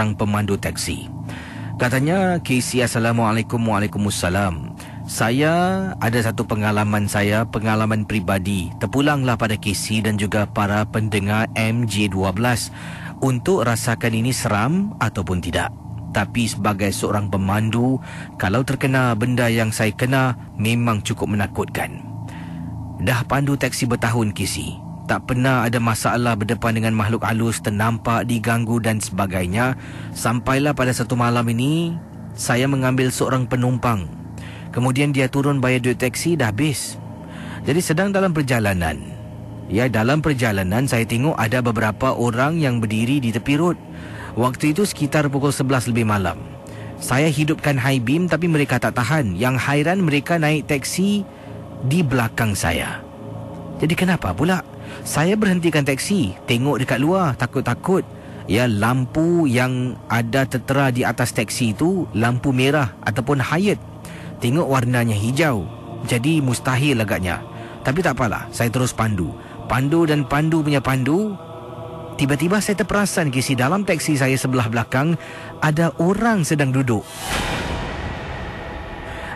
seorang pemandu teksi, Katanya, KC Assalamualaikum Waalaikumsalam. Saya ada satu pengalaman saya, pengalaman pribadi. Terpulanglah pada KC dan juga para pendengar MJ12 untuk rasakan ini seram ataupun tidak. Tapi sebagai seorang pemandu, kalau terkena benda yang saya kena memang cukup menakutkan. Dah pandu teksi bertahun, Kisi tak pernah ada masalah berdepan dengan makhluk halus ternampak diganggu dan sebagainya sampailah pada satu malam ini saya mengambil seorang penumpang kemudian dia turun bayar duit teksi dah habis jadi sedang dalam perjalanan ya dalam perjalanan saya tengok ada beberapa orang yang berdiri di tepi road waktu itu sekitar pukul 11 lebih malam saya hidupkan high beam tapi mereka tak tahan yang hairan mereka naik teksi di belakang saya jadi kenapa pula? Saya berhentikan teksi, tengok dekat luar, takut-takut. Ya, lampu yang ada tertera di atas teksi itu lampu merah ataupun hayat. Tengok warnanya hijau. Jadi mustahil agaknya. Tapi tak apalah, saya terus pandu. Pandu dan pandu punya pandu. Tiba-tiba saya terperasan kisi dalam teksi saya sebelah belakang ada orang sedang duduk.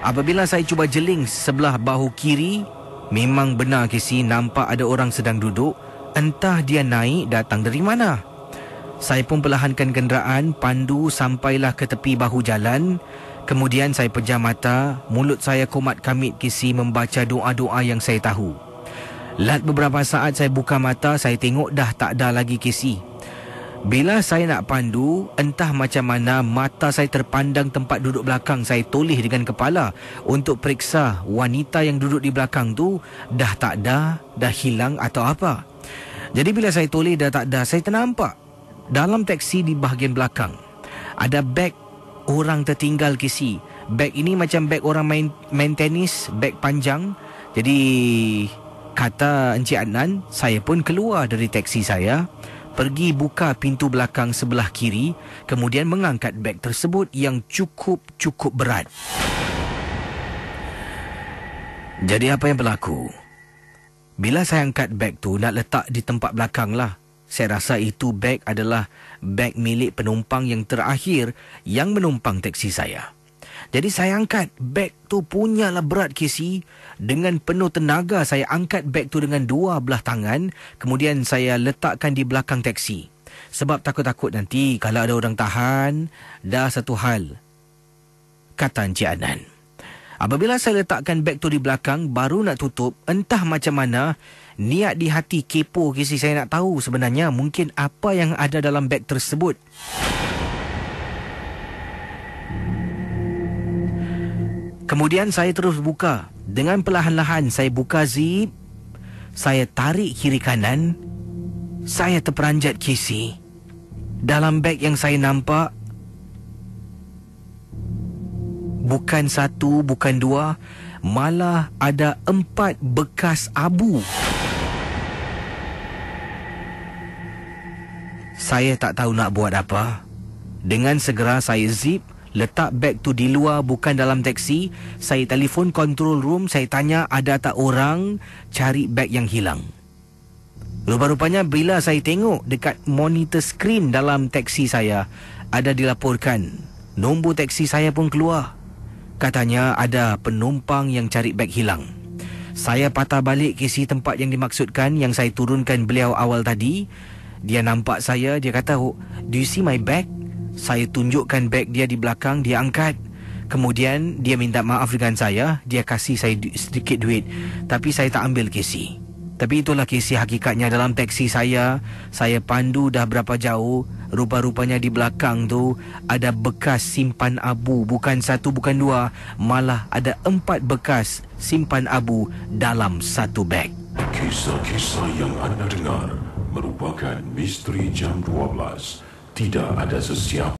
Apabila saya cuba jeling sebelah bahu kiri, Memang benar Casey nampak ada orang sedang duduk Entah dia naik datang dari mana Saya pun perlahankan kenderaan Pandu sampailah ke tepi bahu jalan Kemudian saya pejam mata Mulut saya komat kamit Casey membaca doa-doa yang saya tahu Lat beberapa saat saya buka mata Saya tengok dah tak ada lagi Casey bila saya nak pandu, entah macam mana mata saya terpandang tempat duduk belakang saya toleh dengan kepala untuk periksa wanita yang duduk di belakang tu dah tak ada, dah hilang atau apa. Jadi bila saya toleh dah tak ada, saya ternampak dalam teksi di bahagian belakang ada beg orang tertinggal kisi. Beg ini macam beg orang main, main tenis, beg panjang. Jadi kata Encik Adnan, saya pun keluar dari teksi saya pergi buka pintu belakang sebelah kiri, kemudian mengangkat beg tersebut yang cukup-cukup berat. Jadi apa yang berlaku? Bila saya angkat beg tu nak letak di tempat belakang lah. Saya rasa itu beg adalah beg milik penumpang yang terakhir yang menumpang teksi saya. Jadi saya angkat beg tu punyalah berat Casey. Dengan penuh tenaga saya angkat beg tu dengan dua belah tangan. Kemudian saya letakkan di belakang teksi. Sebab takut-takut nanti kalau ada orang tahan, dah satu hal. Kata Encik Anan. Apabila saya letakkan beg tu di belakang, baru nak tutup, entah macam mana, niat di hati kepo kisi saya nak tahu sebenarnya mungkin apa yang ada dalam beg tersebut. Kemudian saya terus buka. Dengan perlahan-lahan saya buka zip. Saya tarik kiri kanan. Saya terperanjat kisi. Dalam beg yang saya nampak bukan satu, bukan dua, malah ada empat bekas abu. Saya tak tahu nak buat apa. Dengan segera saya zip letak beg tu di luar bukan dalam teksi. Saya telefon control room, saya tanya ada tak orang cari beg yang hilang. Rupa-rupanya bila saya tengok dekat monitor screen dalam teksi saya, ada dilaporkan nombor teksi saya pun keluar. Katanya ada penumpang yang cari beg hilang. Saya patah balik ke si tempat yang dimaksudkan yang saya turunkan beliau awal tadi. Dia nampak saya, dia kata, oh, do you see my bag? Saya tunjukkan beg dia di belakang, dia angkat. Kemudian dia minta maaf dengan saya, dia kasih saya du- sedikit duit. Tapi saya tak ambil kesi. Tapi itulah kesi hakikatnya dalam teksi saya. Saya pandu dah berapa jauh, rupa-rupanya di belakang tu ada bekas simpan abu. Bukan satu, bukan dua, malah ada empat bekas simpan abu dalam satu beg. Kisah-kisah yang anda dengar merupakan misteri jam 12. die da